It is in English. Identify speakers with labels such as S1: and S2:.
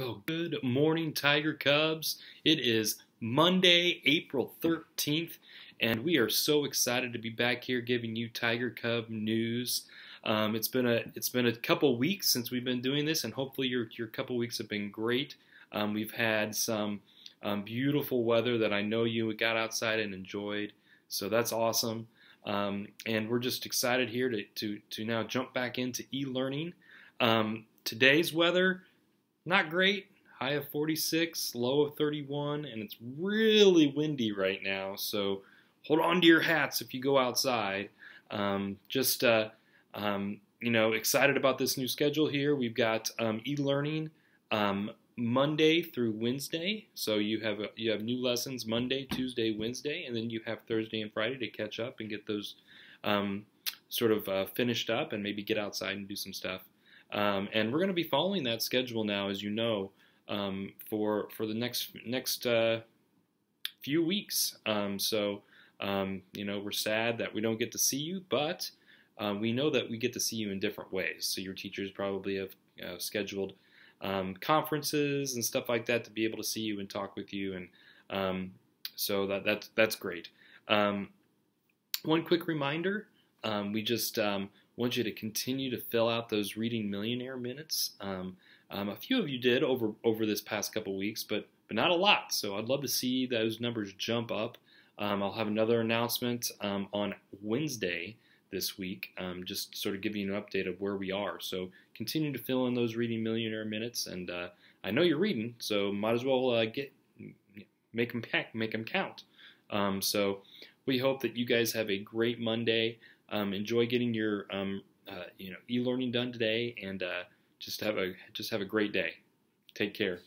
S1: Well, good morning, Tiger Cubs. It is Monday, April 13th, and we are so excited to be back here giving you Tiger Cub news. Um, it's been a it's been a couple weeks since we've been doing this, and hopefully your your couple weeks have been great. Um, we've had some um, beautiful weather that I know you got outside and enjoyed, so that's awesome. Um, and we're just excited here to to to now jump back into e-learning. Um, today's weather not great. High of 46, low of 31, and it's really windy right now. So hold on to your hats if you go outside. Um, just uh, um, you know, excited about this new schedule here. We've got um, e-learning um, Monday through Wednesday, so you have uh, you have new lessons Monday, Tuesday, Wednesday, and then you have Thursday and Friday to catch up and get those um, sort of uh, finished up and maybe get outside and do some stuff. Um, and we're going to be following that schedule now, as you know, um, for for the next next uh, few weeks. Um, so um, you know, we're sad that we don't get to see you, but um, we know that we get to see you in different ways. So your teachers probably have uh, scheduled um, conferences and stuff like that to be able to see you and talk with you, and so that that's that's great. one quick reminder: we just want you to continue to fill out those Reading Millionaire minutes. Um, um, a few of you did over over this past couple weeks, but but not a lot. So I'd love to see those numbers jump up. Um, I'll have another announcement um, on Wednesday this week, um, just sort of giving you an update of where we are. So continue to fill in those Reading Millionaire minutes, and uh, I know you're reading, so might as well uh, get make them pack, make them count. Um, so we hope that you guys have a great Monday. Um, enjoy getting your um, uh, you know e-learning done today, and uh, just have a just have a great day. Take care.